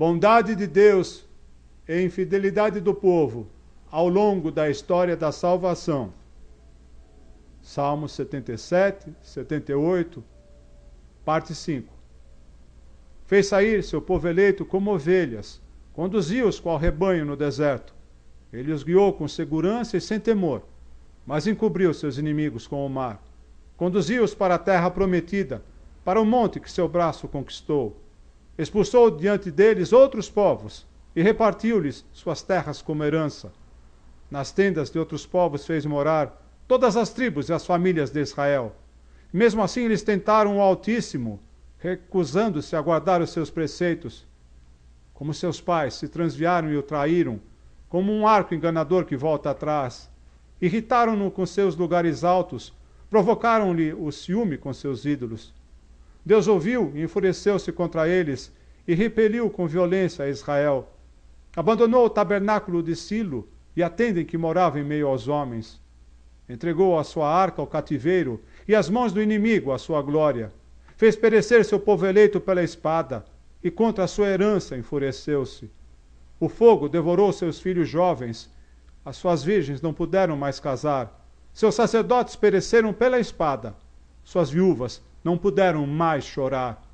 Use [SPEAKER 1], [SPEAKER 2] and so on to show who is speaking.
[SPEAKER 1] bondade de Deus e infidelidade do povo ao longo da história da salvação. Salmos 77, 78, parte 5. Fez sair seu povo eleito como ovelhas, conduziu-os qual rebanho no deserto. Ele os guiou com segurança e sem temor, mas encobriu seus inimigos com o mar. Conduziu-os para a terra prometida, para o monte que seu braço conquistou Expulsou diante deles outros povos e repartiu-lhes suas terras como herança. Nas tendas de outros povos fez morar todas as tribos e as famílias de Israel. Mesmo assim, eles tentaram o Altíssimo, recusando-se a guardar os seus preceitos. Como seus pais se transviaram e o traíram, como um arco enganador que volta atrás. Irritaram-no com seus lugares altos, provocaram-lhe o ciúme com seus ídolos. Deus ouviu e enfureceu-se contra eles e repeliu com violência Israel. Abandonou o tabernáculo de Silo e a tenda em que morava em meio aos homens. Entregou a sua arca ao cativeiro e as mãos do inimigo a sua glória. Fez perecer seu povo eleito pela espada e contra a sua herança enfureceu-se. O fogo devorou seus filhos jovens. As suas virgens não puderam mais casar. Seus sacerdotes pereceram pela espada. Suas viúvas não puderam mais chorar.